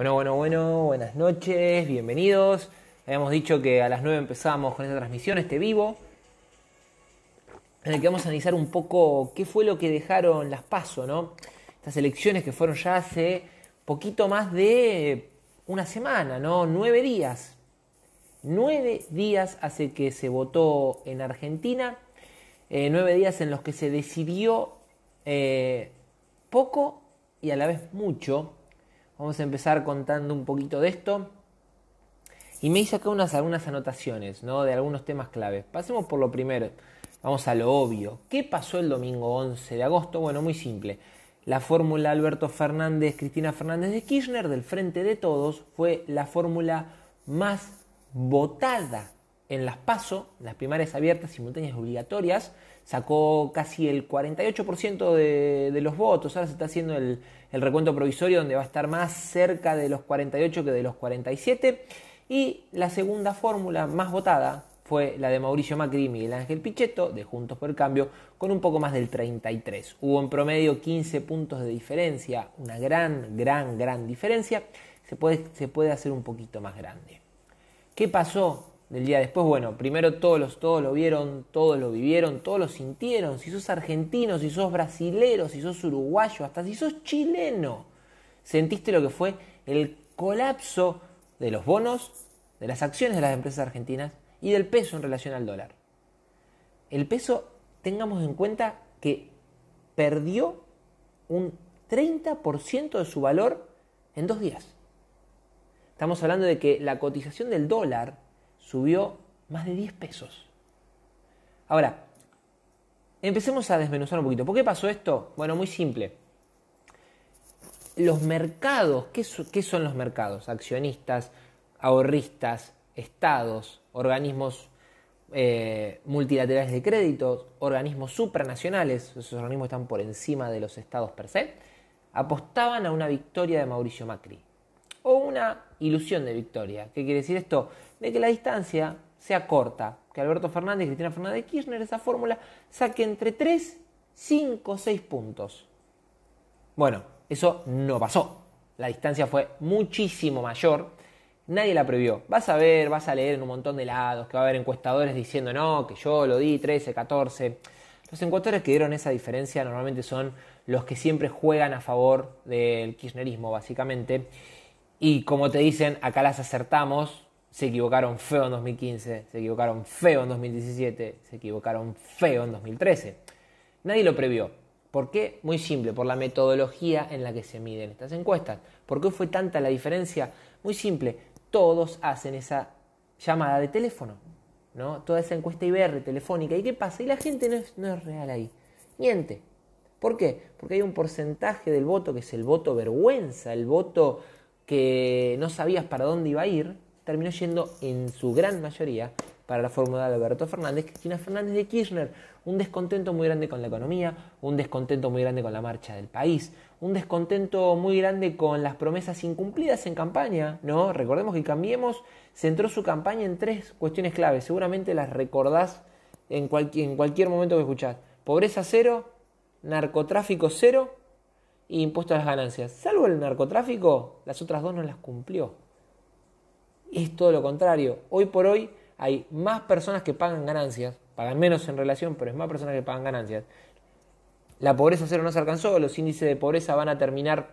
Bueno, bueno, bueno, buenas noches, bienvenidos. Habíamos dicho que a las 9 empezamos con esta transmisión, este vivo, en el que vamos a analizar un poco qué fue lo que dejaron las PASO, ¿no? Estas elecciones que fueron ya hace poquito más de una semana, ¿no? Nueve días. Nueve días hace que se votó en Argentina, eh, nueve días en los que se decidió eh, poco y a la vez mucho Vamos a empezar contando un poquito de esto. Y me hice acá unas, algunas anotaciones ¿no? de algunos temas claves. Pasemos por lo primero. Vamos a lo obvio. ¿Qué pasó el domingo 11 de agosto? Bueno, muy simple. La fórmula Alberto Fernández, Cristina Fernández de Kirchner del Frente de Todos fue la fórmula más votada en las PASO, las primarias abiertas, simultáneas obligatorias, sacó casi el 48% de, los votos. Ahora se está haciendo el, recuento provisorio donde va a estar más cerca de los 48 que de los 47. Y la segunda fórmula más votada fue la de Mauricio Macri y Miguel Ángel Pichetto de Juntos por el Cambio con un poco más del 33. Hubo en promedio 15 puntos de diferencia, una gran, gran, gran diferencia. Se puede, se puede hacer un poquito más grande. ¿Qué pasó del día después, bueno, primero todos, los, todos lo vieron, todos lo vivieron, todos lo sintieron. Si sos argentino, si sos brasilero, si sos uruguayo, hasta si sos chileno, sentiste lo que fue el colapso de los bonos, de las acciones de las empresas argentinas y del peso en relación al dólar. El peso, tengamos en cuenta que perdió un 30% de su valor en dos días. Estamos hablando de que la cotización del dólar subió más de 10 pesos. Ahora, empecemos a desmenuzar un poquito. ¿Por qué pasó esto? Bueno, muy simple. Los mercados, ¿qué, son los mercados? Accionistas, ahorristas, estados, organismos eh, multilaterales de crédito, organismos supranacionales, esos organismos están por encima de los estados per se, apostaban a una victoria de Mauricio Macri o una ilusión de victoria. ¿Qué quiere decir esto? De que la distancia sea corta, que Alberto Fernández y Cristina Fernández Kirchner, esa fórmula, saque entre 3, 5, 6 puntos. Bueno, eso no pasó. La distancia fue muchísimo mayor. Nadie la previó. Vas a ver, vas a leer en un montón de lados que va a haber encuestadores diciendo no, que yo lo di 13, 14. Los encuestadores que dieron esa diferencia normalmente son los que siempre juegan a favor del kirchnerismo, básicamente. Y como te dicen, acá las acertamos, se equivocaron feo en 2015, se equivocaron feo en 2017, se equivocaron feo en 2013. Nadie lo previó. ¿Por qué? Muy simple, por la metodología en la que se miden estas encuestas. ¿Por qué fue tanta la diferencia? Muy simple, todos hacen esa llamada de teléfono, ¿no? Toda esa encuesta IBR telefónica. ¿Y qué pasa? Y la gente no es, no es real ahí. Miente. ¿Por qué? Porque hay un porcentaje del voto que es el voto vergüenza, el voto que no sabías para dónde iba a ir, terminó yendo en su gran mayoría para la fórmula de Alberto Fernández, Cristina Fernández de Kirchner. Un descontento muy grande con la economía, un descontento muy grande con la marcha del país, un descontento muy grande con las promesas incumplidas en campaña, ¿no? Recordemos que Cambiemos centró su campaña en tres cuestiones claves, seguramente las recordás en, en cualquier momento que escuchás. Pobreza cero, narcotráfico cero y impuesto a las ganancias. Salvo el narcotráfico, las otras dos no las cumplió. Es todo lo contrario. Hoy por hoy hay más personas que pagan ganancias, pagan menos en relación, pero es más personas que pagan ganancias. La pobreza cero no se alcanzó, los índices de pobreza van a terminar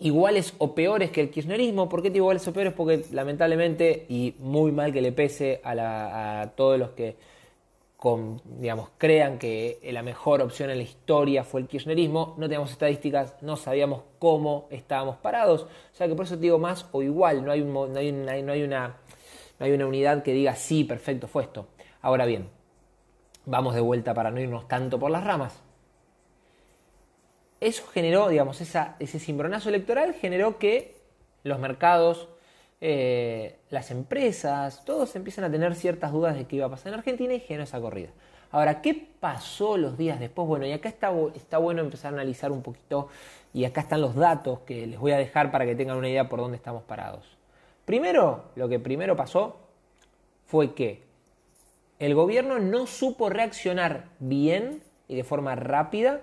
iguales o peores que el kirchnerismo. ¿Por qué te iguales o peores? Porque lamentablemente, y muy mal que le pese a todos los que digamos, crean que la mejor opción en la historia fue el kirchnerismo, no teníamos estadísticas, no sabíamos cómo estábamos parados, o sea que por eso te digo más o igual, no hay, no hay, una, hay, una, unidad que diga sí, perfecto, fue esto. Ahora bien, vamos de vuelta para no irnos tanto por las ramas. Eso generó, digamos, ese cimbronazo electoral generó que los mercados, eh, las empresas, todos empiezan a tener ciertas dudas de qué iba a pasar en Argentina y generó esa corrida. Ahora, ¿qué pasó los días después? Bueno, y acá está, bueno empezar a analizar un poquito, y acá están los datos que les voy a dejar para que tengan una idea por dónde estamos parados. Primero, lo que primero pasó fue que el gobierno no supo reaccionar bien y de forma rápida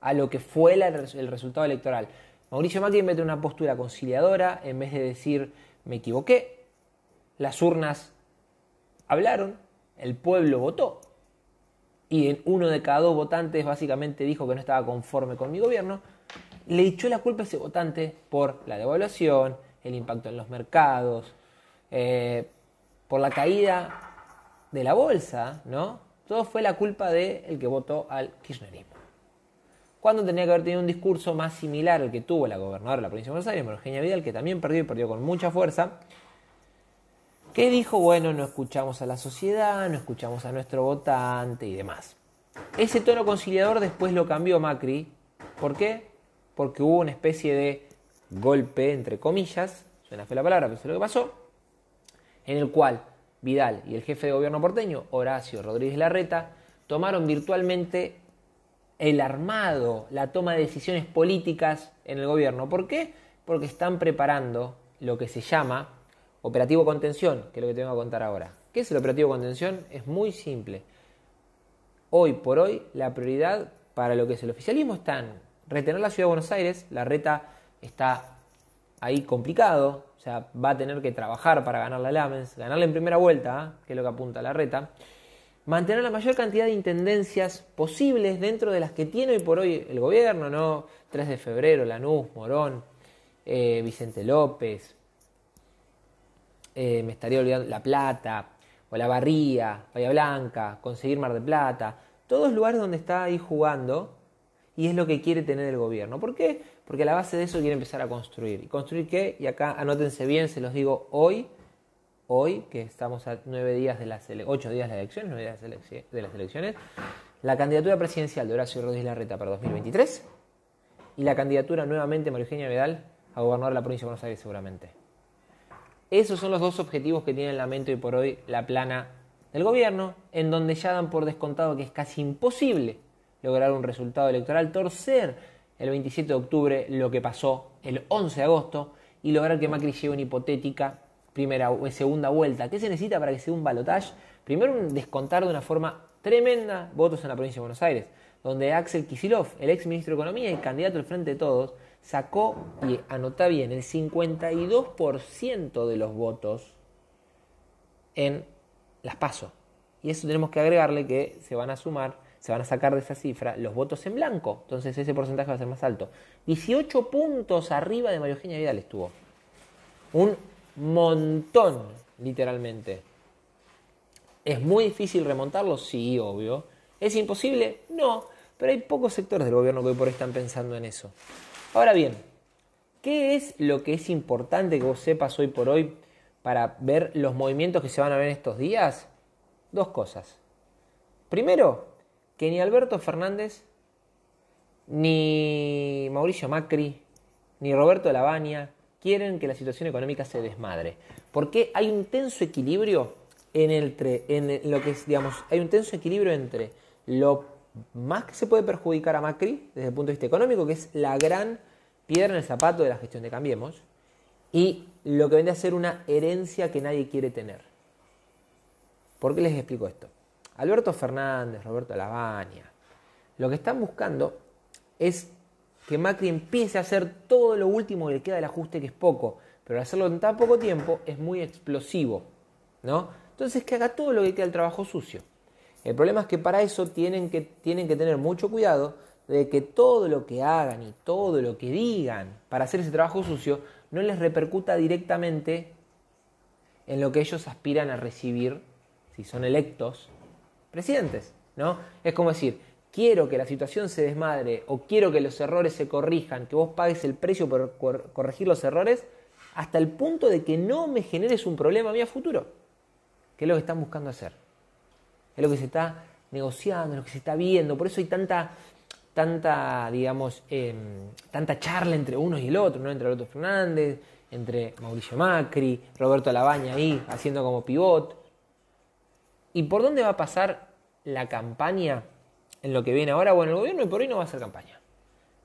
a lo que fue el resultado electoral. Mauricio Macri en una postura conciliadora, en vez de decir me equivoqué, las urnas hablaron, el pueblo votó y uno de cada dos votantes básicamente dijo que no estaba conforme con mi gobierno, le echó la culpa a ese votante por la devaluación, el impacto en los mercados, eh, por la caída de la bolsa, ¿no? Todo fue la culpa del el que votó al kirchnerismo cuando tenía que haber tenido un discurso más similar al que tuvo la gobernadora de la provincia de Buenos Aires, Eugenia Vidal, que también perdió y perdió con mucha fuerza, que dijo, bueno, no escuchamos a la sociedad, no escuchamos a nuestro votante y demás. Ese tono conciliador después lo cambió Macri. ¿Por qué? Porque hubo una especie de golpe, entre comillas, suena fe la palabra, pero es lo que pasó, en el cual Vidal y el jefe de gobierno porteño, Horacio Rodríguez Larreta, tomaron virtualmente el armado, la toma de decisiones políticas en el gobierno. ¿Por qué? Porque están preparando lo que se llama operativo contención, que es lo que te vengo a contar ahora. ¿Qué es el operativo contención? Es muy simple. Hoy por hoy la prioridad para lo que es el oficialismo en retener la ciudad de Buenos Aires, la reta está ahí complicado, o sea, va a tener que trabajar para ganar la Lamens, ganarla en primera vuelta, ¿eh? que es lo que apunta la reta mantener la mayor cantidad de intendencias posibles dentro de las que tiene hoy por hoy el gobierno, ¿no? 3 de febrero, Lanús, Morón, eh, Vicente López, eh, me estaría olvidando La Plata, o La Barría, Bahía Blanca, conseguir Mar de Plata, todos lugares donde está ahí jugando y es lo que quiere tener el gobierno. ¿Por qué? Porque a la base de eso quiere empezar a construir. ¿Y construir qué? Y acá anótense bien, se los digo hoy, hoy, que estamos a nueve días de las ocho días de las elecciones, nueve de las elecciones, la candidatura presidencial de Horacio Rodríguez Larreta para 2023 y la candidatura nuevamente María Eugenia Vidal a gobernar la provincia de Buenos Aires seguramente. Esos son los dos objetivos que tiene en la mente hoy por hoy la plana del gobierno, en donde ya dan por descontado que es casi imposible lograr un resultado electoral, torcer el 27 de octubre lo que pasó el 11 de agosto y lograr que Macri lleve una hipotética primera segunda vuelta. ¿Qué se necesita para que sea un balotaje? Primero, un descontar de una forma tremenda votos en la provincia de Buenos Aires, donde Axel Kisilov, el ex ministro de Economía y candidato del Frente de Todos, sacó, y anota bien, el 52% de los votos en las PASO. Y eso tenemos que agregarle que se van a sumar, se van a sacar de esa cifra los votos en blanco. Entonces ese porcentaje va a ser más alto. 18 puntos arriba de Mario Eugenia Vidal estuvo. Un montón, literalmente. ¿Es muy difícil remontarlo? Sí, obvio. ¿Es imposible? No, pero hay pocos sectores del gobierno que hoy por hoy están pensando en eso. Ahora bien, ¿qué es lo que es importante que vos sepas hoy por hoy para ver los movimientos que se van a ver en estos días? Dos cosas. Primero, que ni Alberto Fernández, ni Mauricio Macri, ni Roberto Lavagna, quieren que la situación económica se desmadre. Porque hay un tenso equilibrio en, el lo que digamos, hay un tenso equilibrio entre lo más que se puede perjudicar a Macri desde el punto de vista económico, que es la gran piedra en el zapato de la gestión de Cambiemos, y lo que vende a ser una herencia que nadie quiere tener. ¿Por qué les explico esto? Alberto Fernández, Roberto Lavagna, lo que están buscando es que Macri empiece a hacer todo lo último que le queda del ajuste, que es poco. Pero hacerlo en tan poco tiempo es muy explosivo, ¿no? Entonces que haga todo lo que queda del trabajo sucio. El problema es que para eso tienen que, tienen que tener mucho cuidado de que todo lo que hagan y todo lo que digan para hacer ese trabajo sucio no les repercuta directamente en lo que ellos aspiran a recibir si son electos presidentes, ¿no? Es como decir, quiero que la situación se desmadre o quiero que los errores se corrijan, que vos pagues el precio por corregir los errores, hasta el punto de que no me generes un problema a mí a futuro. Que es lo que están buscando hacer. Es lo que se está negociando, es lo que se está viendo. Por eso hay tanta, tanta, digamos, em, tanta charla entre unos y el otro, ¿no? Entre Alberto Fernández, entre Mauricio Macri, Roberto Alabaña ahí, haciendo como pivot. ¿Y por dónde va a pasar la campaña en lo que viene ahora, bueno, el gobierno y por hoy no va a hacer campaña.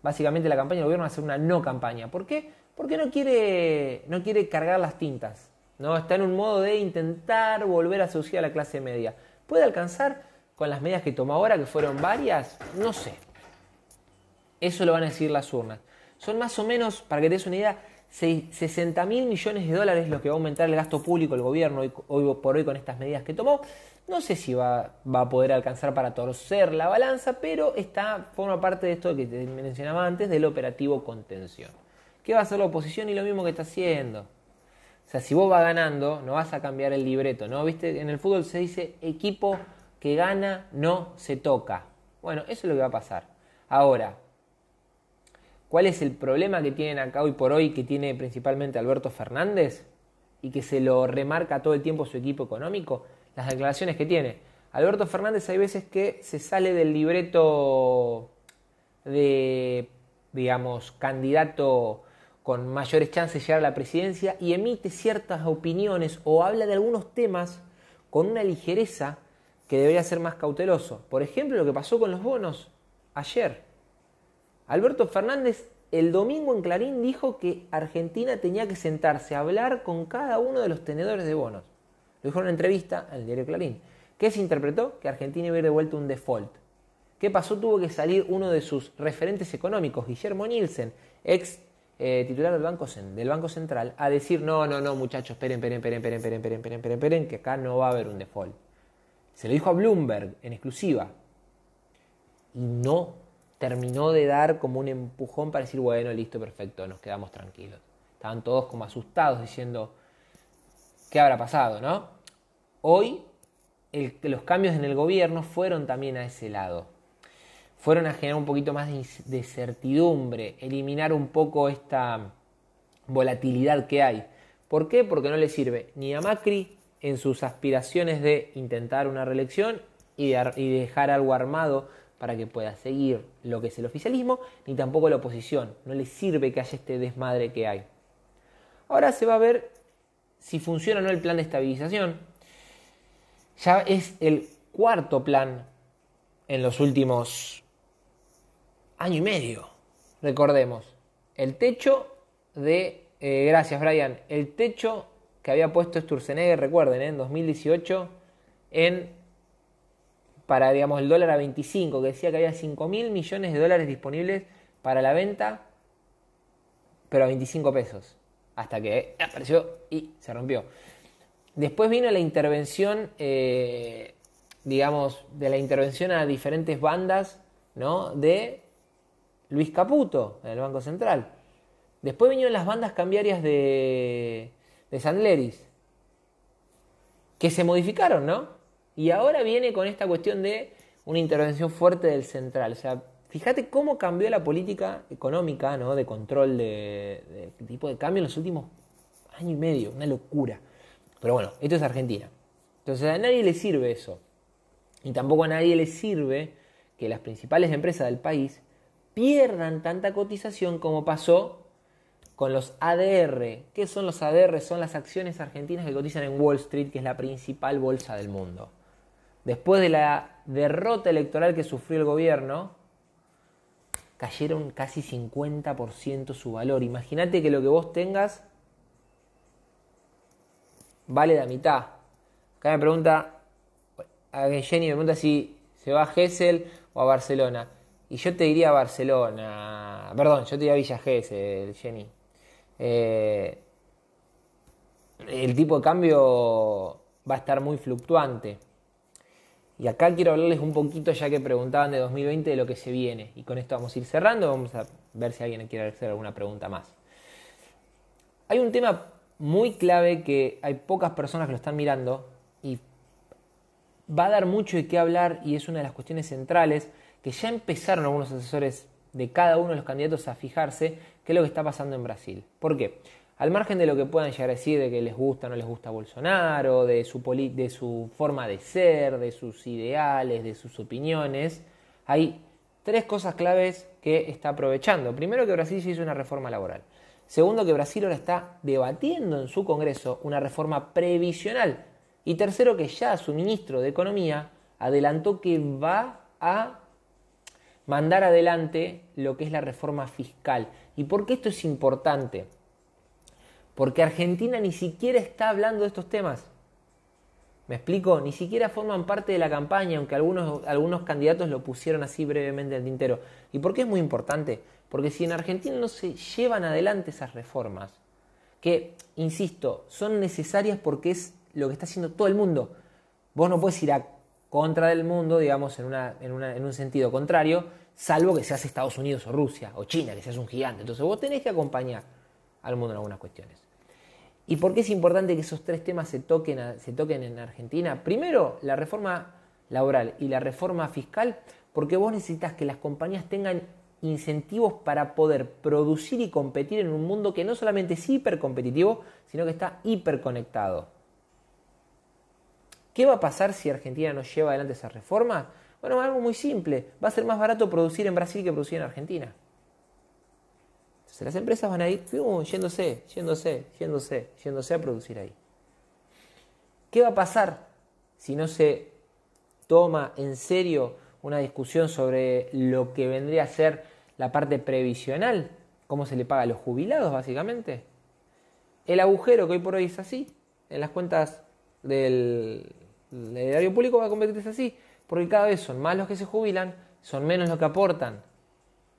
Básicamente la campaña del gobierno va a ser una no campaña. ¿Por qué? Porque no quiere, no quiere cargar las tintas. ¿no? Está en un modo de intentar volver a asociar a la clase media. ¿Puede alcanzar con las medidas que tomó ahora, que fueron varias? No sé. Eso lo van a decir las urnas. Son más o menos, para que te des una idea, 60 mil millones de dólares lo que va a aumentar el gasto público el gobierno hoy, por hoy con estas medidas que tomó. No sé si va, a poder alcanzar para torcer la balanza, pero está, forma parte de esto que te mencionaba antes, del operativo contención. ¿Qué va a hacer la oposición? Y lo mismo que está haciendo. O sea, si vos vas ganando, no vas a cambiar el libreto, ¿no? Viste, en el fútbol se dice equipo que gana no se toca. Bueno, eso es lo que va a pasar. Ahora, ¿Cuál es el problema que tienen acá hoy por hoy que tiene principalmente Alberto Fernández y que se lo remarca todo el tiempo su equipo económico? Las declaraciones que tiene. Alberto Fernández hay veces que se sale del libreto de, digamos, candidato con mayores chances de llegar a la presidencia y emite ciertas opiniones o habla de algunos temas con una ligereza que debería ser más cauteloso. Por ejemplo, lo que pasó con los bonos ayer. Alberto Fernández el domingo en Clarín dijo que Argentina tenía que sentarse a hablar con cada uno de los tenedores de bonos. Lo dijo en una entrevista al el diario Clarín. ¿Qué se interpretó? Que Argentina iba hubiera devuelto un default. ¿Qué pasó? Tuvo que salir uno de sus referentes económicos, Guillermo Nielsen, ex eh, titular del Banco, del Banco Central, a decir, no, no, no, muchachos, esperen, esperen, esperen, esperen, esperen, esperen, esperen, esperen, esperen, que acá no va a haber un default. Se lo dijo a Bloomberg en exclusiva. Y no terminó de dar como un empujón para decir, bueno, listo, perfecto, nos quedamos tranquilos. Estaban todos como asustados diciendo, ¿qué habrá pasado, no? Hoy los cambios en el gobierno fueron también a ese lado. Fueron a generar un poquito más de, certidumbre, eliminar un poco esta volatilidad que hay. ¿Por qué? Porque no le sirve ni a Macri en sus aspiraciones de intentar una reelección y y dejar algo armado para que pueda seguir lo que es el oficialismo, ni tampoco la oposición. No le sirve que haya este desmadre que hay. Ahora se va a ver si funciona o no el plan de estabilización. Ya es el cuarto plan en los últimos año y medio, recordemos. El techo de... Eh, gracias, Brian. El techo que había puesto Sturzenegger, recuerden, en 2018, en para digamos, el dólar a 25, que decía que había 5 mil millones de dólares disponibles para la venta, pero a 25 pesos. Hasta que apareció y se rompió. Después vino la intervención, eh, digamos, de la intervención a diferentes bandas, ¿no? De Luis Caputo, del Banco Central. Después vinieron las bandas cambiarias de, de Sandleris, que se modificaron, ¿no? Y ahora viene con esta cuestión de una intervención fuerte del central. O sea, fíjate cómo cambió la política económica, ¿no? De control de, de este tipo de cambio en los últimos año y medio. Una locura. Pero bueno, esto es Argentina. Entonces a nadie le sirve eso. Y tampoco a nadie le sirve que las principales empresas del país pierdan tanta cotización como pasó con los ADR. ¿Qué son los ADR? Son las acciones argentinas que cotizan en Wall Street, que es la principal bolsa del mundo después de la derrota electoral que sufrió el gobierno, cayeron casi 50% su valor. Imagínate que lo que vos tengas vale la mitad. Acá me pregunta, a Jenny me pregunta si se va a Gessel o a Barcelona. Y yo te diría Barcelona, perdón, yo te diría Villa Gésel, Jenny. Eh, el tipo de cambio va a estar muy fluctuante. Y acá quiero hablarles un poquito, ya que preguntaban de 2020, de lo que se viene. Y con esto vamos a ir cerrando, vamos a ver si alguien quiere hacer alguna pregunta más. Hay un tema muy clave que hay pocas personas que lo están mirando y va a dar mucho de qué hablar y es una de las cuestiones centrales que ya empezaron algunos asesores de cada uno de los candidatos a fijarse, qué es lo que está pasando en Brasil. ¿Por qué? al margen de lo que puedan llegar a decir de que les gusta o no les gusta Bolsonaro, de su, de su forma de ser, de sus ideales, de sus opiniones, hay tres cosas claves que está aprovechando. Primero que Brasil se hizo una reforma laboral. Segundo que Brasil ahora está debatiendo en su Congreso una reforma previsional. Y tercero que ya su ministro de Economía adelantó que va a mandar adelante lo que es la reforma fiscal. ¿Y por qué esto es importante? porque Argentina ni siquiera está hablando de estos temas. ¿Me explico? Ni siquiera forman parte de la campaña, aunque algunos, algunos candidatos lo pusieron así brevemente al tintero. ¿Y por qué es muy importante? Porque si en Argentina no se llevan adelante esas reformas, que, insisto, son necesarias porque es lo que está haciendo todo el mundo. Vos no puedes ir a contra del mundo, digamos, en, en, una, en un sentido contrario, salvo que seas Estados Unidos o Rusia o China, que seas un gigante. Entonces vos tenés que acompañar al mundo en algunas cuestiones. ¿Y por qué es importante que esos tres temas se toquen, se toquen en Argentina? Primero, la reforma laboral y la reforma fiscal, porque vos necesitas que las compañías tengan incentivos para poder producir y competir en un mundo que no solamente es hipercompetitivo, sino que está hiperconectado. ¿Qué va a pasar si Argentina no lleva adelante esas reformas? Bueno, algo muy simple. Va a ser más barato producir en Brasil que producir en Argentina las empresas van a ir uh, yéndose, yéndose, yéndose, yéndose a producir ahí. ¿Qué va a pasar si no se toma en serio una discusión sobre lo que vendría a ser la parte previsional? ¿Cómo se le paga a los jubilados, básicamente? El agujero que hoy por hoy es así, en las cuentas del, del erario público va a convertirse así, porque cada vez son más los que se jubilan, son menos los que aportan.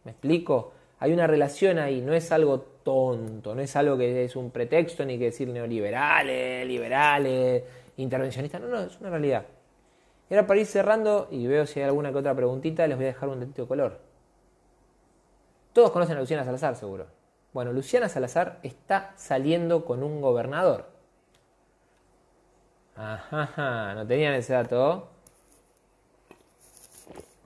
¿Me explico? hay una relación ahí, no es algo tonto, no es algo que es un pretexto ni que decir neoliberales, liberales, intervencionistas, no, no, es una realidad. Y ahora para ir cerrando, y veo si hay alguna que otra preguntita, les voy a dejar un detalle de color. Todos conocen a Luciana Salazar, seguro. Bueno, Luciana Salazar está saliendo con un gobernador. Ajá, no tenían ese dato.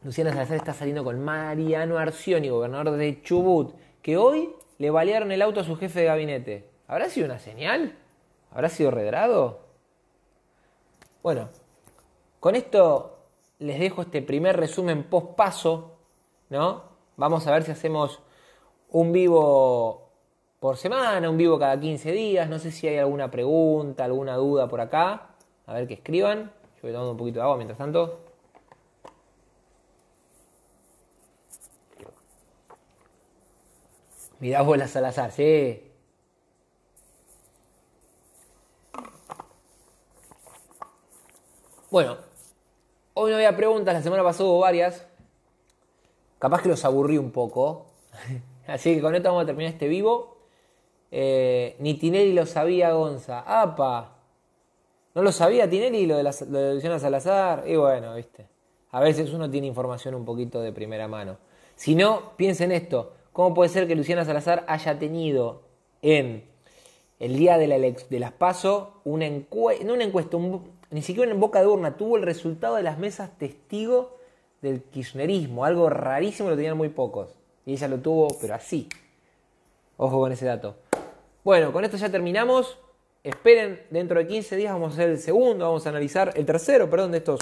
Luciana Salazar está saliendo con Mariano Arcioni, gobernador de Chubut, que hoy le balearon el auto a su jefe de gabinete. ¿Habrá sido una señal? ¿Habrá sido redrado? Bueno, con esto les dejo este primer resumen post paso, ¿no? Vamos a ver si hacemos un vivo por semana, un vivo cada 15 días, no sé si hay alguna pregunta, alguna duda por acá, a ver que escriban. Yo voy tomando un poquito de agua mientras tanto. Mira a Salazar, sí. Bueno, hoy no había preguntas, la semana pasada hubo varias. Capaz que los aburrí un poco. Así que con esto vamos a terminar este vivo. Eh, ni Tinelli lo sabía, Gonza. ¡Apa! No lo sabía Tinelli lo de la, lo de Salazar. Y bueno, viste. A veces uno tiene información un poquito de primera mano. Si no, piensen esto. ¿Cómo puede ser que Luciana Salazar haya tenido en el día de, la de las PASO una encuesta, no una encuesta, ni siquiera en boca de urna, tuvo el resultado de las mesas testigo del kirchnerismo, algo rarísimo, lo tenían muy pocos. Y ella lo tuvo, pero así. Ojo con ese dato. Bueno, con esto ya terminamos. Esperen, dentro de 15 días vamos a hacer el segundo, vamos a analizar el tercero, perdón, de estos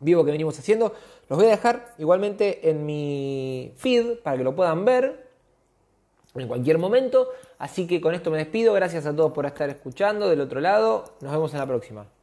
vivo que venimos haciendo. Los voy a dejar igualmente en mi feed para que lo puedan ver en cualquier momento. Así que con esto me despido. Gracias a todos por estar escuchando del otro lado. Nos vemos en la próxima.